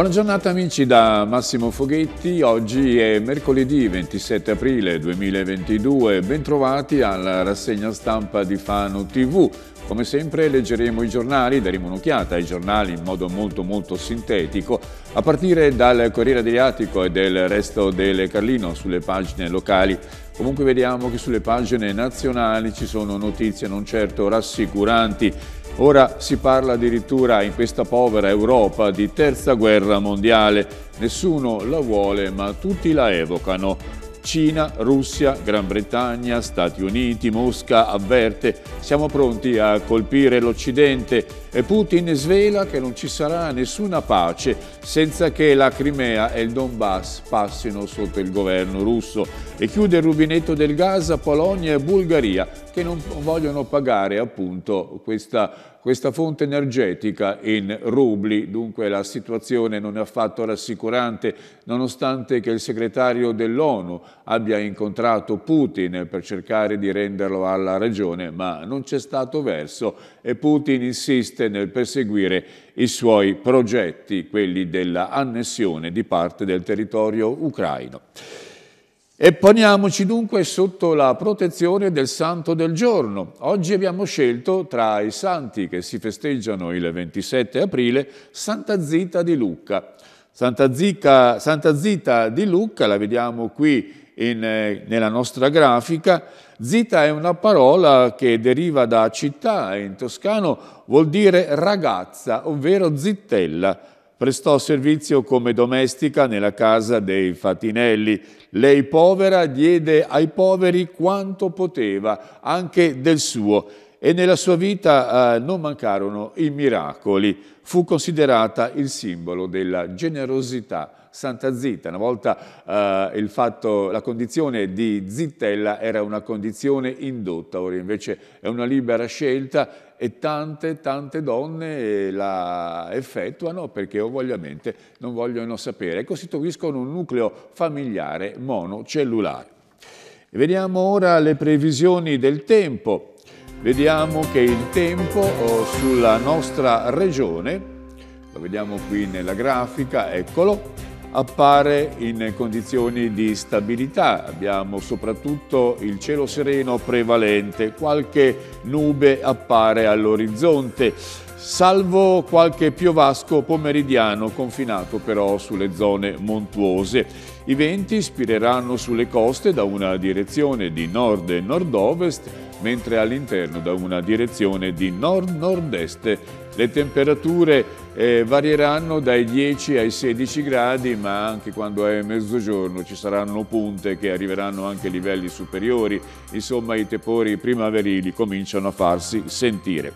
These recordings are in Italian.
Buona giornata amici da Massimo Foghetti, oggi è mercoledì 27 aprile 2022, bentrovati alla rassegna stampa di Fano TV. Come sempre leggeremo i giornali, daremo un'occhiata ai giornali in modo molto molto sintetico, a partire dal Corriere Adriatico e del resto del Carlino sulle pagine locali. Comunque vediamo che sulle pagine nazionali ci sono notizie non certo rassicuranti Ora si parla addirittura in questa povera Europa di terza guerra mondiale. Nessuno la vuole, ma tutti la evocano. Cina, Russia, Gran Bretagna, Stati Uniti, Mosca avverte siamo pronti a colpire l'Occidente e Putin svela che non ci sarà nessuna pace senza che la Crimea e il Donbass passino sotto il governo russo e chiude il rubinetto del gas a Polonia e Bulgaria che non vogliono pagare appunto questa questa fonte energetica in rubli, dunque la situazione non è affatto rassicurante, nonostante che il segretario dell'ONU abbia incontrato Putin per cercare di renderlo alla regione, ma non c'è stato verso e Putin insiste nel perseguire i suoi progetti, quelli dell'annessione di parte del territorio ucraino. E poniamoci dunque sotto la protezione del santo del giorno. Oggi abbiamo scelto tra i santi che si festeggiano il 27 aprile Santa Zita di Lucca. Santa, Zica, Santa Zita di Lucca, la vediamo qui in, eh, nella nostra grafica, Zita è una parola che deriva da città e in toscano vuol dire ragazza, ovvero zittella prestò servizio come domestica nella casa dei Fatinelli. Lei povera diede ai poveri quanto poteva, anche del suo, e nella sua vita eh, non mancarono i miracoli. Fu considerata il simbolo della generosità Santa Zitta. Una volta eh, fatto, la condizione di Zittella era una condizione indotta, ora invece è una libera scelta e tante, tante donne eh, la effettuano perché ovviamente non vogliono sapere e costituiscono un nucleo familiare monocellulare. Vediamo ora le previsioni del tempo. Vediamo che il tempo oh, sulla nostra regione, lo vediamo qui nella grafica, eccolo, appare in condizioni di stabilità, abbiamo soprattutto il cielo sereno prevalente, qualche nube appare all'orizzonte, salvo qualche piovasco pomeridiano confinato però sulle zone montuose. I venti spireranno sulle coste da una direzione di nord e nord-ovest, mentre all'interno da una direzione di nord-nord-est le temperature eh, varieranno dai 10 ai 16 gradi, ma anche quando è mezzogiorno ci saranno punte che arriveranno anche a livelli superiori. Insomma, i tepori primaverili cominciano a farsi sentire.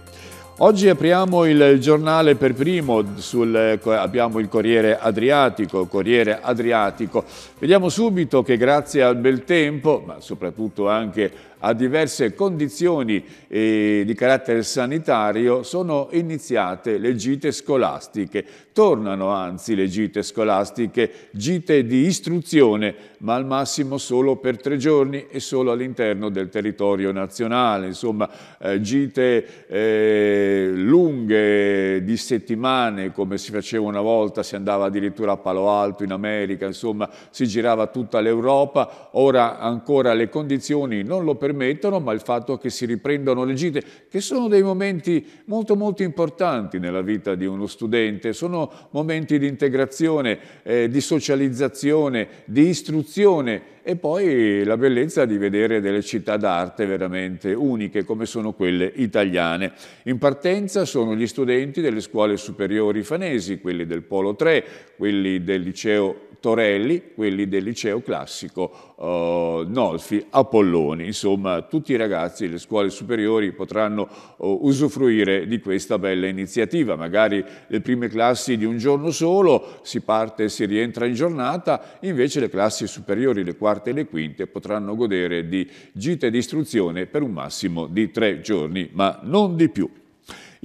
Oggi apriamo il giornale per primo, sul, abbiamo il Corriere Adriatico, Corriere Adriatico. Vediamo subito che grazie al bel tempo, ma soprattutto anche a diverse condizioni eh, di carattere sanitario sono iniziate le gite scolastiche, tornano anzi le gite scolastiche, gite di istruzione, ma al massimo solo per tre giorni e solo all'interno del territorio nazionale, insomma eh, gite eh, lunghe di settimane come si faceva una volta, si andava addirittura a Palo Alto in America, insomma si girava tutta l'Europa, ora ancora le condizioni non lo permettono permettono, ma il fatto che si riprendano le gite, che sono dei momenti molto molto importanti nella vita di uno studente, sono momenti di integrazione, eh, di socializzazione, di istruzione e poi la bellezza di vedere delle città d'arte veramente uniche come sono quelle italiane. In partenza sono gli studenti delle scuole superiori fanesi, quelli del Polo 3, quelli del liceo Torelli, quelli del liceo classico eh, Nolfi, Apolloni. Insomma, tutti i ragazzi delle scuole superiori potranno oh, usufruire di questa bella iniziativa. Magari le prime classi di un giorno solo, si parte e si rientra in giornata, invece le classi superiori, le quarte e le quinte, potranno godere di gite di istruzione per un massimo di tre giorni, ma non di più.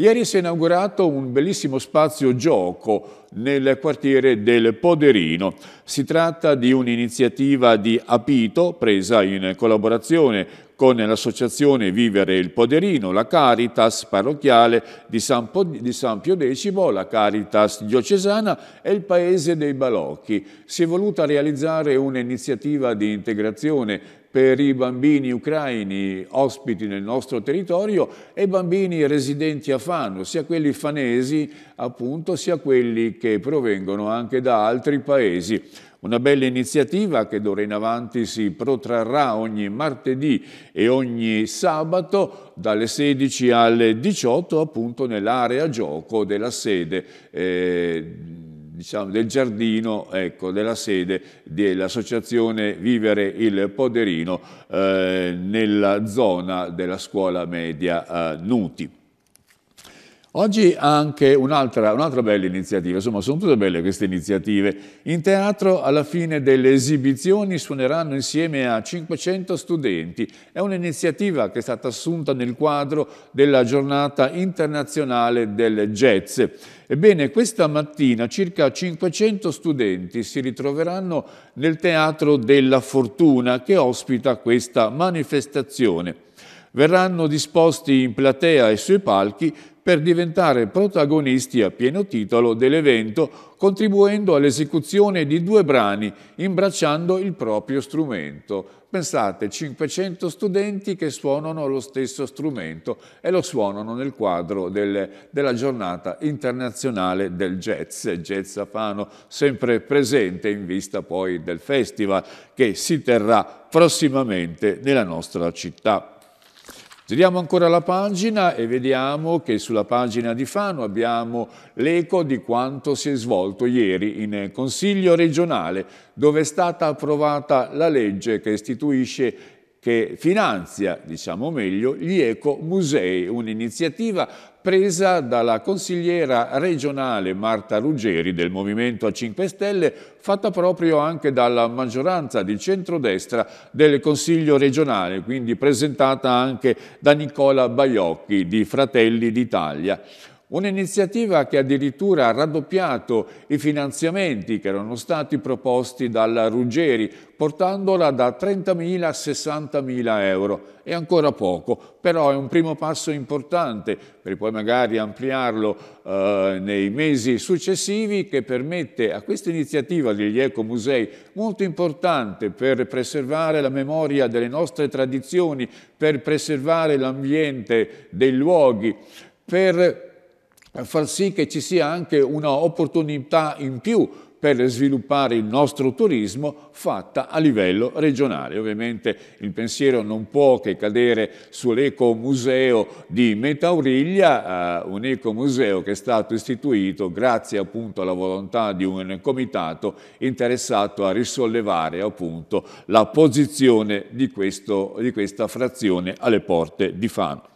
Ieri si è inaugurato un bellissimo spazio gioco nel quartiere del Poderino. Si tratta di un'iniziativa di Apito presa in collaborazione con l'associazione Vivere il Poderino, la Caritas parrocchiale di San, di San, Pio X, la Caritas diocesana e il Paese dei Balocchi. Si è voluta realizzare un'iniziativa di integrazione per i bambini ucraini ospiti nel nostro territorio e bambini residenti a Fano, sia quelli fanesi appunto, sia quelli che provengono anche da altri paesi. Una bella iniziativa che d'ora in avanti si protrarrà ogni martedì e ogni sabato dalle 16 alle 18 appunto nell'area gioco della sede eh, diciamo, del giardino ecco, della sede dell'associazione Vivere il Poderino eh, nella zona della scuola media eh, Nuti. Oggi anche un'altra, un'altra bella iniziativa, insomma sono tutte belle queste iniziative. In teatro alla fine delle esibizioni suoneranno insieme a 500 studenti. È un'iniziativa che è stata assunta nel quadro della giornata internazionale del jazz. Ebbene, questa mattina circa 500 studenti si ritroveranno nel Teatro della Fortuna che ospita questa manifestazione verranno disposti in platea e sui palchi per diventare protagonisti a pieno titolo dell'evento, contribuendo all'esecuzione di due brani, imbracciando il proprio strumento. Pensate, 500 studenti che suonano lo stesso strumento e lo suonano nel quadro del, della giornata internazionale del jazz, jazz a Fano, sempre presente in vista poi del festival che si terrà prossimamente nella nostra città. Giriamo ancora la pagina e vediamo che sulla pagina di Fano abbiamo l'eco di quanto si è svolto ieri in Consiglio regionale, dove è stata approvata la legge che istituisce che finanzia, diciamo meglio, gli ecomusei, un'iniziativa presa dalla consigliera regionale Marta Ruggeri del Movimento a 5 Stelle, fatta proprio anche dalla maggioranza di centrodestra del Consiglio regionale, quindi presentata anche da Nicola Baiocchi di Fratelli d'Italia. Un'iniziativa che addirittura ha raddoppiato i finanziamenti che erano stati proposti dalla Ruggeri, portandola da 30.000 a 60.000 euro. È ancora poco, però è un primo passo importante per poi magari ampliarlo eh, nei mesi successivi che permette a questa iniziativa degli ecomusei, molto importante per preservare la memoria delle nostre tradizioni, per preservare l'ambiente dei luoghi, per far sì che ci sia anche un'opportunità in più per sviluppare il nostro turismo fatta a livello regionale. Ovviamente il pensiero non può che cadere sull'ecomuseo di Metauriglia, eh, un ecomuseo che è stato istituito grazie appunto alla volontà di un comitato interessato a risollevare appunto la posizione di, questo, di questa frazione alle porte di Fano.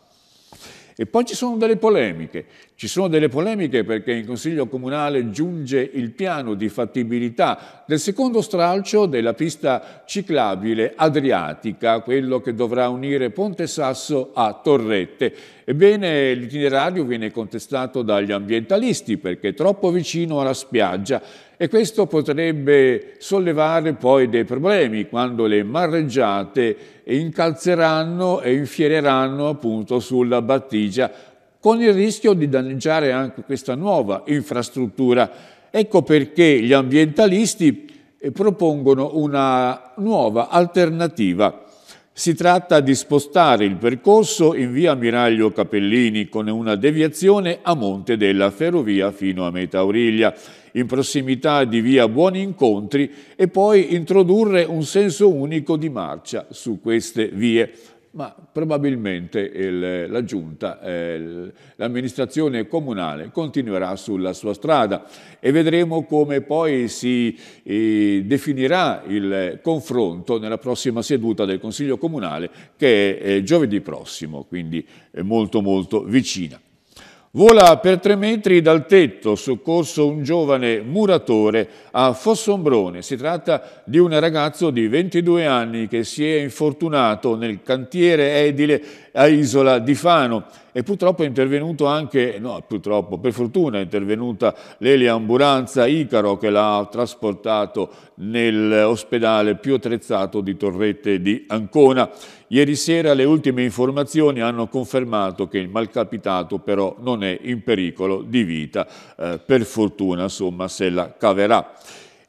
E poi ci sono delle polemiche, ci sono delle polemiche perché in Consiglio Comunale giunge il piano di fattibilità del secondo stralcio della pista ciclabile adriatica, quello che dovrà unire Ponte Sasso a Torrette. Ebbene, l'itinerario viene contestato dagli ambientalisti perché è troppo vicino alla spiaggia e questo potrebbe sollevare poi dei problemi quando le marreggiate incalzeranno e infiereranno appunto sulla battigia con il rischio di danneggiare anche questa nuova infrastruttura. Ecco perché gli ambientalisti eh, propongono una nuova alternativa si tratta di spostare il percorso in via Miraglio Capellini con una deviazione a monte della ferrovia fino a Meta Auriglia, in prossimità di via Buoni Incontri e poi introdurre un senso unico di marcia su queste vie ma probabilmente il, la giunta, eh, l'amministrazione comunale continuerà sulla sua strada e vedremo come poi si eh, definirà il confronto nella prossima seduta del Consiglio Comunale che è eh, giovedì prossimo, quindi molto molto vicina. Vola per tre metri dal tetto, soccorso un giovane muratore a Fossombrone. Si tratta di un ragazzo di 22 anni che si è infortunato nel cantiere edile a Isola di Fano e purtroppo è intervenuto anche, no purtroppo, per fortuna è intervenuta l'Elia Ambulanza Icaro che l'ha trasportato nell'ospedale più attrezzato di Torrette di Ancona. Ieri sera le ultime informazioni hanno confermato che il malcapitato però non è in pericolo di vita, eh, per fortuna insomma se la caverà.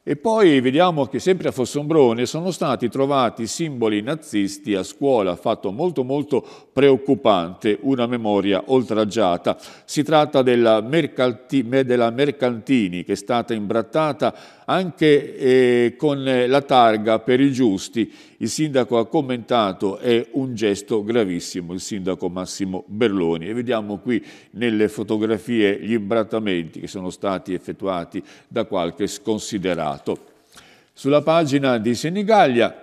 E poi vediamo che sempre a Fossombrone sono stati trovati simboli nazisti a scuola, fatto molto molto preoccupante, una memoria oltraggiata. Si tratta della, Mercanti, della Mercantini che è stata imbrattata anche eh, con la targa per i giusti il sindaco ha commentato è un gesto gravissimo, il sindaco Massimo Berloni. E vediamo qui nelle fotografie gli imbrattamenti che sono stati effettuati da qualche sconsiderato. Sulla pagina di Senigallia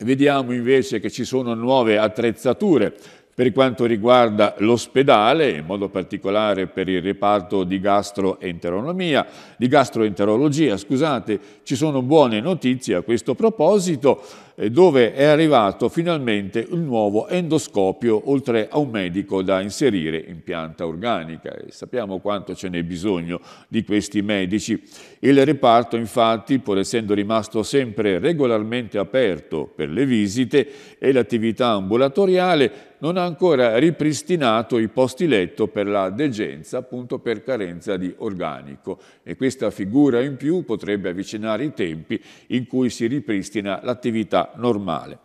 vediamo invece che ci sono nuove attrezzature per quanto riguarda l'ospedale, in modo particolare per il reparto di, di gastroenterologia, scusate, ci sono buone notizie a questo proposito dove è arrivato finalmente un nuovo endoscopio, oltre a un medico da inserire in pianta organica. E sappiamo quanto ce n'è bisogno di questi medici. Il reparto, infatti, pur essendo rimasto sempre regolarmente aperto per le visite e l'attività ambulatoriale, non ha ancora ripristinato i posti letto per la degenza, appunto per carenza di organico. E questa figura in più potrebbe avvicinare i tempi in cui si ripristina l'attività normale.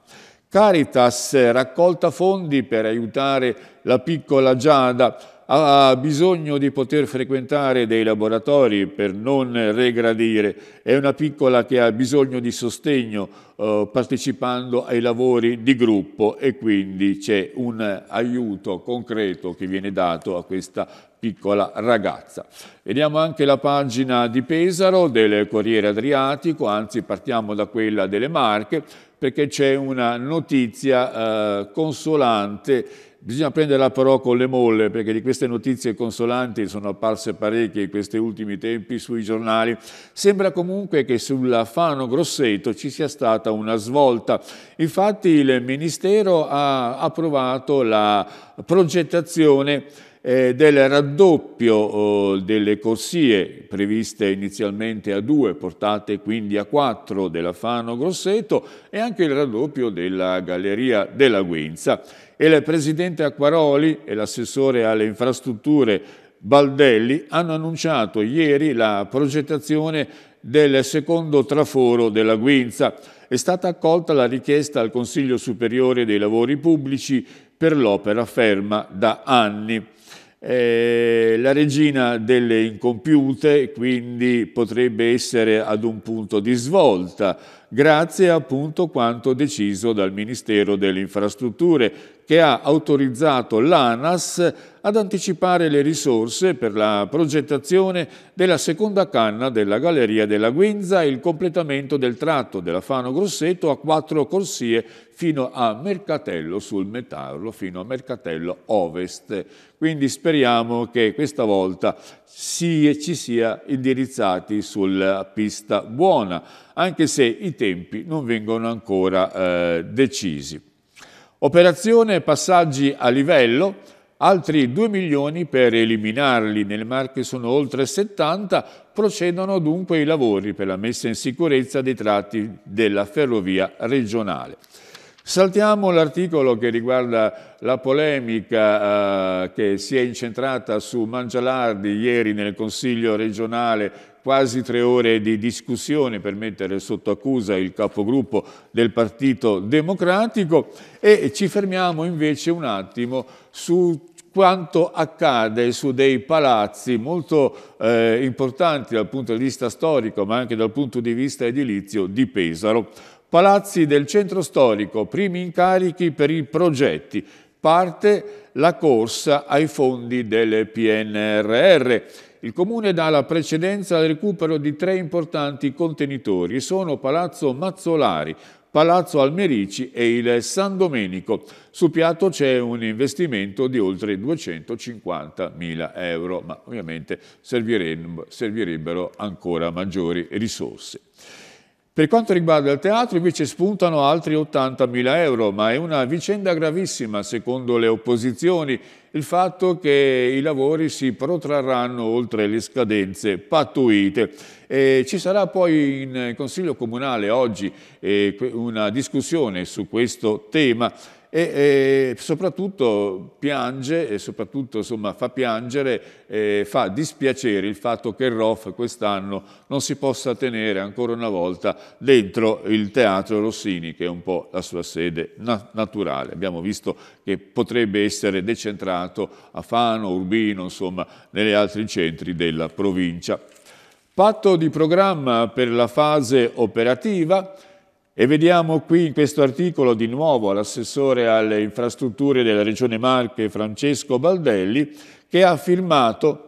Caritas raccolta fondi per aiutare la piccola Giada, ha bisogno di poter frequentare dei laboratori per non regradire, è una piccola che ha bisogno di sostegno eh, partecipando ai lavori di gruppo e quindi c'è un aiuto concreto che viene dato a questa piccola ragazza. Vediamo anche la pagina di Pesaro del Corriere Adriatico, anzi partiamo da quella delle Marche, perché c'è una notizia eh, consolante. Bisogna prenderla però con le molle, perché di queste notizie consolanti sono apparse parecchie in questi ultimi tempi sui giornali. Sembra comunque che sulla Fano Grosseto ci sia stata una svolta. Infatti il Ministero ha approvato la progettazione eh, del raddoppio eh, delle corsie previste inizialmente a due, portate quindi a quattro della Fano Grosseto e anche il raddoppio della Galleria della Guinza. E il presidente Acquaroli e l'assessore alle infrastrutture Baldelli hanno annunciato ieri la progettazione del secondo traforo della Guinza. È stata accolta la richiesta al Consiglio Superiore dei Lavori Pubblici per l'opera ferma da anni eh, la regina delle incompiute quindi potrebbe essere ad un punto di svolta grazie appunto a quanto deciso dal Ministero delle Infrastrutture che ha autorizzato l'ANAS ad anticipare le risorse per la progettazione della seconda canna della Galleria della Guinza e il completamento del tratto della Fano Grosseto a quattro corsie fino a Mercatello sul Metarlo, fino a Mercatello Ovest. Quindi speriamo che questa volta si, ci sia indirizzati sulla pista buona, anche se i tempi non vengono ancora eh, decisi. Operazione passaggi a livello, altri 2 milioni per eliminarli, nelle Marche sono oltre 70, procedono dunque i lavori per la messa in sicurezza dei tratti della ferrovia regionale. Saltiamo l'articolo che riguarda la polemica eh, che si è incentrata su Mangialardi ieri nel Consiglio regionale quasi tre ore di discussione per mettere sotto accusa il capogruppo del Partito Democratico e ci fermiamo invece un attimo su quanto accade su dei palazzi molto eh, importanti dal punto di vista storico ma anche dal punto di vista edilizio di Pesaro. Palazzi del centro storico, primi incarichi per i progetti, parte la corsa ai fondi del PNRR. Il Comune dà la precedenza al recupero di tre importanti contenitori, sono Palazzo Mazzolari, Palazzo Almerici e il San Domenico. Su piatto c'è un investimento di oltre 250 mila euro, ma ovviamente servirebbero ancora maggiori risorse. Per quanto riguarda il teatro invece spuntano altri 80.000 euro, ma è una vicenda gravissima secondo le opposizioni il fatto che i lavori si protrarranno oltre le scadenze pattuite. Eh, ci sarà poi in Consiglio Comunale oggi eh, una discussione su questo tema e, e soprattutto piange, e soprattutto insomma, fa piangere, eh, fa dispiacere il fatto che il ROF quest'anno non si possa tenere ancora una volta dentro il Teatro Rossini, che è un po' la sua sede na naturale. Abbiamo visto che potrebbe essere decentrato insediato a Fano, Urbino, insomma, negli altri centri della provincia. Patto di programma per la fase operativa e vediamo qui in questo articolo di nuovo l'assessore alle infrastrutture della Regione Marche Francesco Baldelli che ha firmato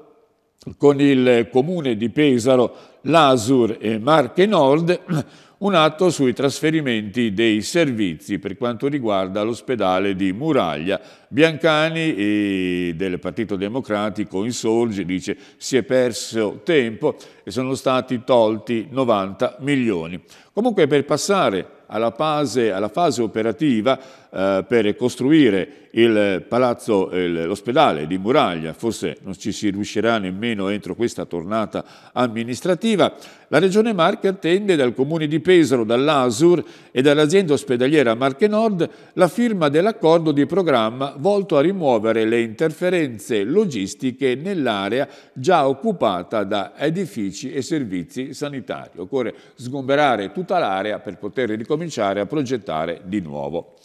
con il comune di Pesaro, Lasur e Marche Nord un atto sui trasferimenti dei servizi per quanto riguarda l'ospedale di Muraglia. Biancani del Partito Democratico insorge, dice si è perso tempo e sono stati tolti 90 milioni. Comunque per passare alla fase, alla fase operativa eh, per costruire l'ospedale di Muraglia, forse non ci si riuscirà nemmeno entro questa tornata amministrativa, la Regione Marche attende dal Comune di Pesaro, dall'ASUR e dall'azienda ospedaliera Marche Nord la firma dell'accordo di programma volto a rimuovere le interferenze logistiche nell'area già occupata da edifici e servizi sanitari. Occorre sgomberare tutta l'area per poter ricominciare cominciare a progettare di nuovo.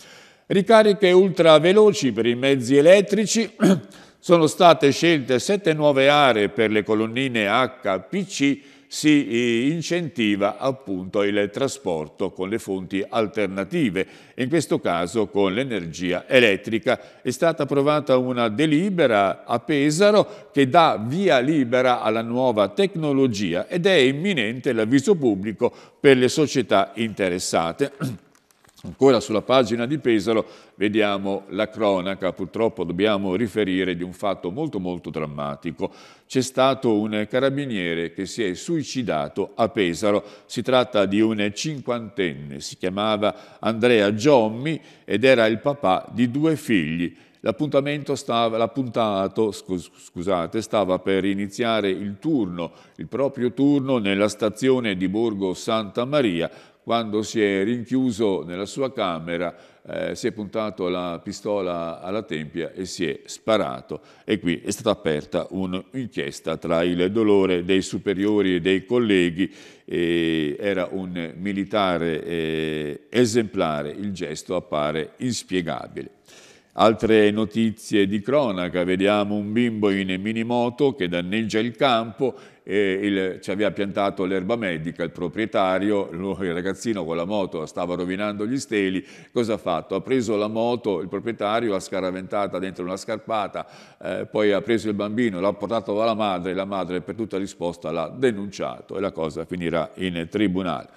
Ricariche ultraveloci per i mezzi elettrici, sono state scelte sette nuove aree per le colonnine HPC si eh, incentiva appunto il trasporto con le fonti alternative, in questo caso con l'energia elettrica. È stata approvata una delibera a Pesaro che dà via libera alla nuova tecnologia ed è imminente l'avviso pubblico per le società interessate. Ancora sulla pagina di Pesaro vediamo la cronaca, purtroppo dobbiamo riferire di un fatto molto molto drammatico. C'è stato un carabiniere che si è suicidato a Pesaro, si tratta di un cinquantenne, si chiamava Andrea Giommi ed era il papà di due figli. L'appuntamento stava, l'appuntato, scusate, stava per iniziare il turno, il proprio turno nella stazione di Borgo Santa Maria, quando si è rinchiuso nella sua camera, eh, si è puntato la pistola alla tempia e si è sparato. E qui è stata aperta un'inchiesta tra il dolore dei superiori e dei colleghi. E era un militare eh, esemplare, il gesto appare inspiegabile. Altre notizie di cronaca, vediamo un bimbo in minimoto che danneggia il campo, il, ci aveva piantato l'erba medica, il proprietario, il ragazzino con la moto stava rovinando gli steli, cosa ha fatto? Ha preso la moto, il proprietario l'ha scaraventata dentro una scarpata, eh, poi ha preso il bambino, l'ha portato dalla madre, la madre per tutta risposta l'ha denunciato e la cosa finirà in tribunale.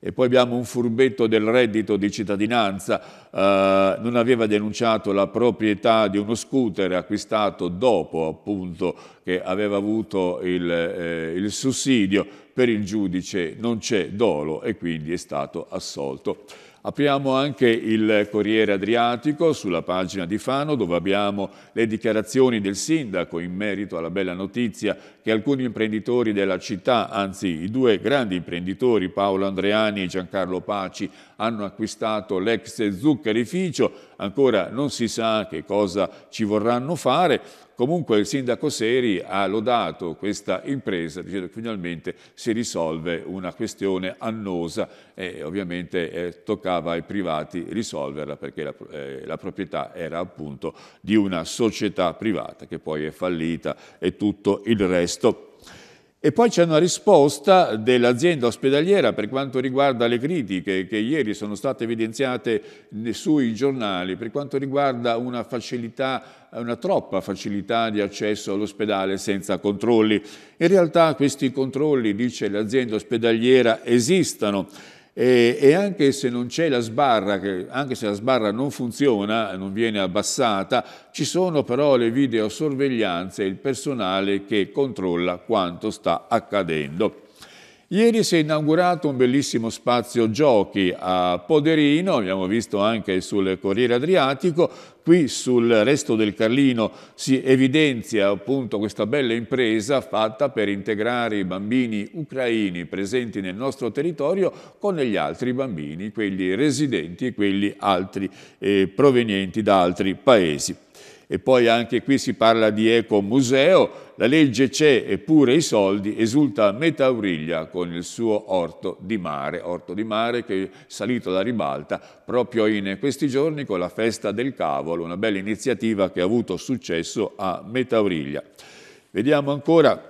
E poi abbiamo un furbetto del reddito di cittadinanza, eh, non aveva denunciato la proprietà di uno scooter acquistato dopo appunto che aveva avuto il, eh, il sussidio, per il giudice non c'è dolo e quindi è stato assolto. Apriamo anche il Corriere Adriatico sulla pagina di Fano dove abbiamo le dichiarazioni del sindaco in merito alla bella notizia che alcuni imprenditori della città, anzi i due grandi imprenditori Paolo Andreani e Giancarlo Paci hanno acquistato l'ex zuccherificio, ancora non si sa che cosa ci vorranno fare, Comunque il sindaco Seri ha lodato questa impresa dicendo che finalmente si risolve una questione annosa e ovviamente eh, toccava ai privati risolverla perché la, eh, la, proprietà era appunto di una società privata che poi è fallita e tutto il resto. E poi c'è una risposta dell'azienda ospedaliera per quanto riguarda le critiche che ieri sono state evidenziate sui giornali, per quanto riguarda una facilità una troppa facilità di accesso all'ospedale senza controlli. In realtà questi controlli, dice l'azienda ospedaliera, esistono e, e, anche se non c'è la sbarra, che, anche se la sbarra non funziona, non viene abbassata, ci sono però le videosorveglianze e il personale che controlla quanto sta accadendo. Ieri si è inaugurato un bellissimo spazio giochi a Poderino, abbiamo visto anche sul Corriere Adriatico, qui sul resto del Carlino si evidenzia appunto questa bella impresa fatta per integrare i bambini ucraini presenti nel nostro territorio con gli altri bambini, quelli residenti e quelli altri, eh, provenienti da altri paesi. E poi anche qui si parla di ecomuseo, la legge c'è eppure i soldi, esulta Metauriglia con il suo orto di mare, orto di mare che è salito da ribalta proprio in questi giorni con la festa del cavolo, una bella iniziativa che ha avuto successo a Metauriglia. Vediamo ancora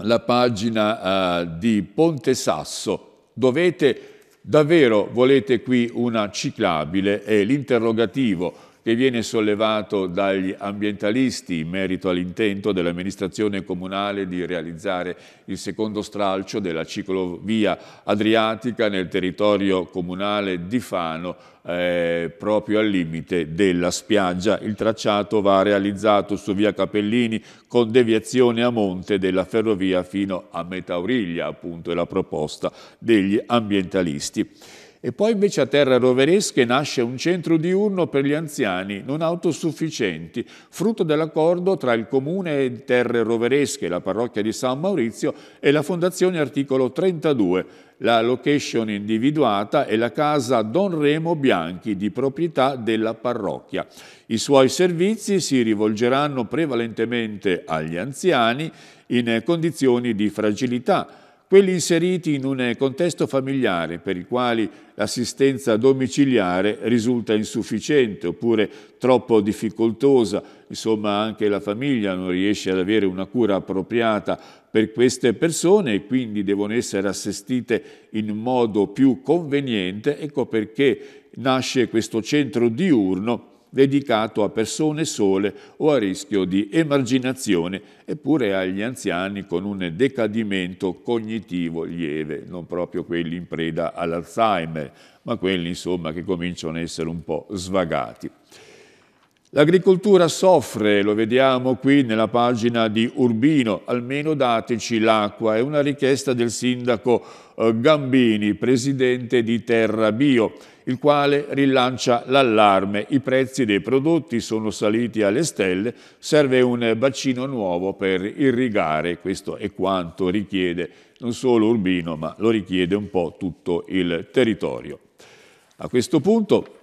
la pagina eh, di Ponte Sasso. Dovete, davvero volete qui una ciclabile? È l'interrogativo che viene sollevato dagli ambientalisti in merito all'intento dell'amministrazione comunale di realizzare il secondo stralcio della ciclovia adriatica nel territorio comunale di Fano, eh, proprio al limite della spiaggia. Il tracciato va realizzato su via Capellini con deviazione a monte della ferrovia fino a Metauriglia, appunto è la proposta degli ambientalisti. E poi invece a Terra Roveresche nasce un centro diurno per gli anziani non autosufficienti, frutto dell'accordo tra il Comune di Terre Roveresche, la parrocchia di San Maurizio e la Fondazione Articolo 32. La location individuata è la casa Don Remo Bianchi, di proprietà della parrocchia. I suoi servizi si rivolgeranno prevalentemente agli anziani in condizioni di fragilità, quelli inseriti in un eh, contesto familiare per i quali l'assistenza domiciliare risulta insufficiente oppure troppo difficoltosa, insomma anche la famiglia non riesce ad avere una cura appropriata per queste persone e quindi devono essere assistite in modo più conveniente, ecco perché nasce questo centro diurno dedicato a persone sole o a rischio di emarginazione, eppure agli anziani con un decadimento cognitivo lieve, non proprio quelli in preda all'Alzheimer, ma quelli insomma che cominciano a essere un po' svagati. L'agricoltura soffre, lo vediamo qui nella pagina di Urbino, almeno dateci l'acqua, è una richiesta del sindaco eh, Gambini, presidente di Terra Bio, il quale rilancia l'allarme, i prezzi dei prodotti sono saliti alle stelle, serve un bacino nuovo per irrigare, questo è quanto richiede non solo Urbino ma lo richiede un po' tutto il territorio. A questo punto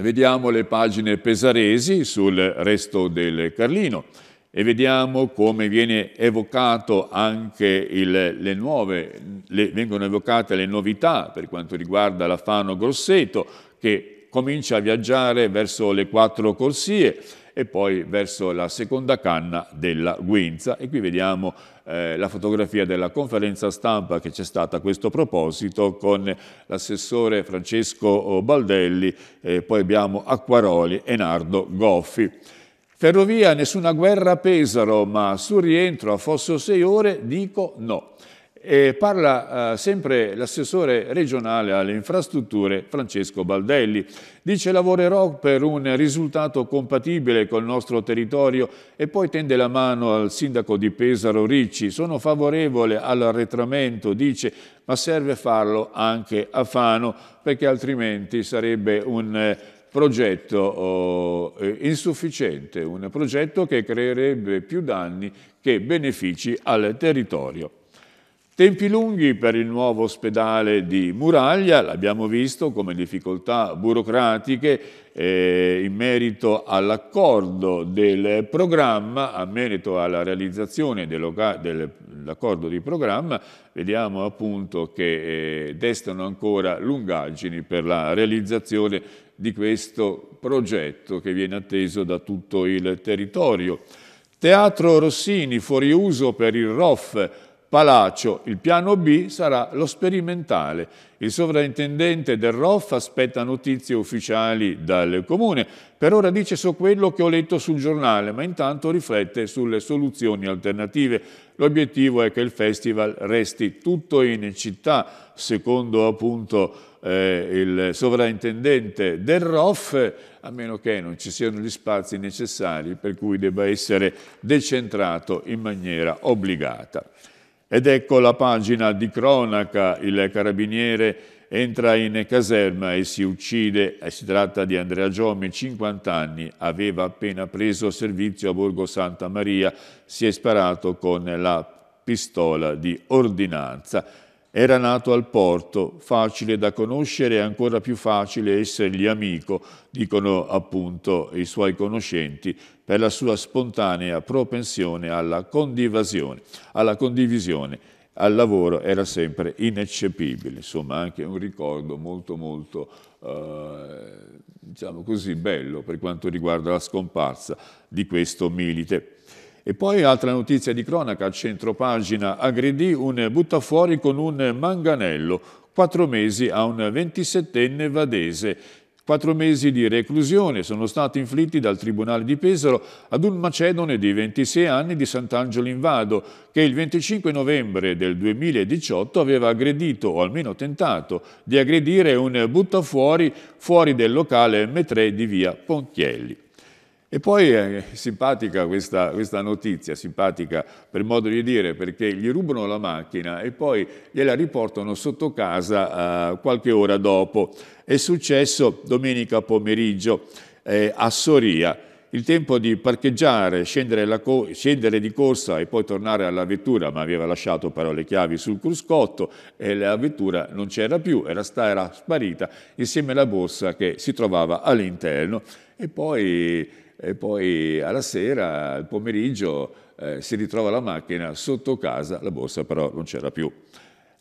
Vediamo le pagine pesaresi sul resto del Carlino e vediamo come viene evocato anche il, le nuove, le, vengono evocate le novità per quanto riguarda la Fano Grosseto che comincia a viaggiare verso le quattro corsie e poi verso la seconda canna della Guinza. E qui vediamo eh, la fotografia della conferenza stampa che c'è stata a questo proposito con l'assessore Francesco Baldelli, eh, poi abbiamo Acquaroli e Nardo Goffi. Ferrovia, nessuna guerra a Pesaro, ma sul rientro a Fosso 6 ore dico no. E parla eh, sempre l'assessore regionale alle infrastrutture Francesco Baldelli. Dice lavorerò per un risultato compatibile col nostro territorio e poi tende la mano al sindaco di Pesaro Ricci. Sono favorevole all'arretramento, dice, ma serve farlo anche a Fano perché altrimenti sarebbe un... Eh, progetto oh, eh, insufficiente, un progetto che creerebbe più danni che benefici al territorio. Tempi lunghi per il nuovo ospedale di Muraglia, l'abbiamo visto come difficoltà burocratiche eh, in merito all'accordo del programma, a merito alla realizzazione dell'accordo di programma, vediamo appunto che eh, destano ancora lungaggini per la realizzazione di questo progetto che viene atteso da tutto il territorio. Teatro Rossini, fuori uso per il ROF, Palacio, il piano B sarà lo sperimentale. Il sovrintendente del ROF aspetta notizie ufficiali dal comune. Per ora dice su quello che ho letto sul giornale, ma intanto riflette sulle soluzioni alternative. L'obiettivo è che il festival resti tutto in città, secondo appunto eh, il sovrintendente del ROF, a meno che non ci siano gli spazi necessari per cui debba essere decentrato in maniera obbligata. Ed ecco la pagina di cronaca, il carabiniere entra in caserma e si uccide, eh, si tratta di Andrea Giomi, 50 anni, aveva appena preso servizio a Borgo Santa Maria, si è sparato con la pistola di ordinanza. Era nato al porto, facile da conoscere e ancora più facile essergli amico, dicono appunto i suoi conoscenti, per la sua spontanea propensione alla condivisione. Alla condivisione. Al lavoro era sempre ineccepibile, insomma anche un ricordo molto molto eh, diciamo così bello per quanto riguarda la scomparsa di questo milite. E poi altra notizia di cronaca, al centro pagina, aggredì un buttafuori con un manganello, quattro mesi a un 27enne vadese. Quattro mesi di reclusione sono stati inflitti dal Tribunale di Pesaro ad un macedone di 26 anni di Sant'Angelo in Vado che il 25 novembre del 2018 aveva aggredito, o almeno tentato, di aggredire un buttafuori fuori del locale M3 di via Ponchielli. E poi è simpatica questa, questa, notizia, simpatica per modo di dire, perché gli rubano la macchina e poi gliela riportano sotto casa eh, qualche ora dopo. È successo domenica pomeriggio eh, a Soria. Il tempo di parcheggiare, scendere, co scendere, di corsa e poi tornare alla vettura, ma aveva lasciato però le chiavi sul cruscotto e la vettura non c'era più, era, era sparita insieme alla borsa che si trovava all'interno. E poi e poi alla sera, al pomeriggio, eh, si ritrova la macchina sotto casa, la borsa però non c'era più.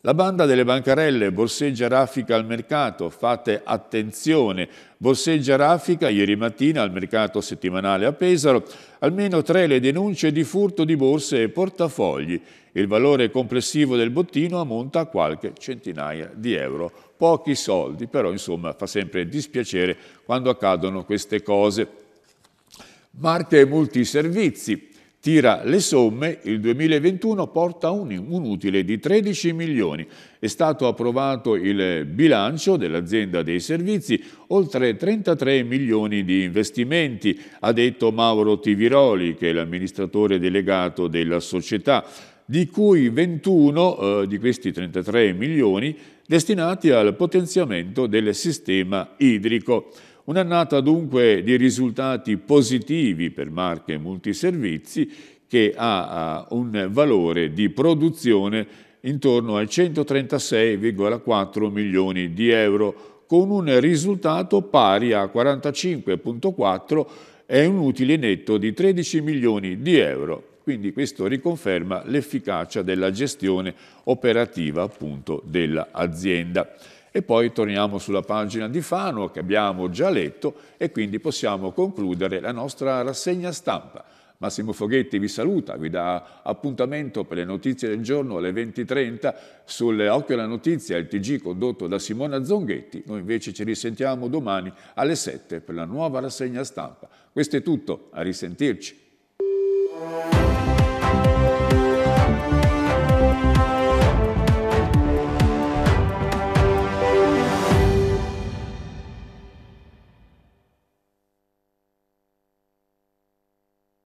La banda delle bancarelle borseggia raffica al mercato, fate attenzione, borseggia raffica ieri mattina al mercato settimanale a Pesaro, almeno tre le denunce di furto di borse e portafogli. Il valore complessivo del bottino ammonta a qualche centinaia di euro. Pochi soldi, però insomma fa sempre dispiacere quando accadono queste cose. Marte Multiservizi tira le somme, il 2021 porta un, un, utile di 13 milioni. È stato approvato il bilancio dell'azienda dei servizi, oltre 33 milioni di investimenti, ha detto Mauro Tiviroli, che è l'amministratore delegato della società, di cui 21 eh, di questi 33 milioni destinati al potenziamento del sistema idrico. Un'annata dunque di risultati positivi per marche multiservizi che ha un valore di produzione intorno ai 136,4 milioni di euro, con un risultato pari a 45,4 e un utile netto di 13 milioni di euro. Quindi questo riconferma l'efficacia della gestione operativa appunto dell'azienda. E poi torniamo sulla pagina di Fano che abbiamo già letto e quindi possiamo concludere la nostra rassegna stampa. Massimo Foghetti vi saluta, vi dà appuntamento per le notizie del giorno alle 20.30 sulle Occhio alla Notizia, il TG condotto da Simona Zonghetti. Noi invece ci risentiamo domani alle 7 per la nuova rassegna stampa. Questo è tutto, a risentirci.